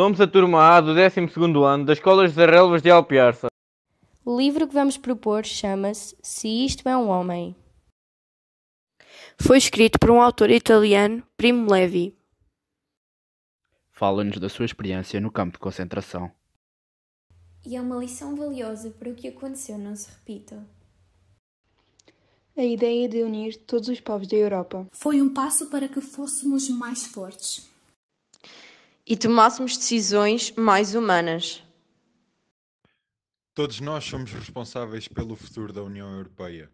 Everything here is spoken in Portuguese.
Somos a turma A do 12º ano da Escola de Relvas de Alpiarça. O livro que vamos propor chama-se Se Isto é um Homem. Foi escrito por um autor italiano, Primo Levi. Fala-nos da sua experiência no campo de concentração. E é uma lição valiosa para o que aconteceu não se repita. A ideia de unir todos os povos da Europa. Foi um passo para que fôssemos mais fortes e tomássemos decisões mais humanas. Todos nós somos responsáveis pelo futuro da União Europeia.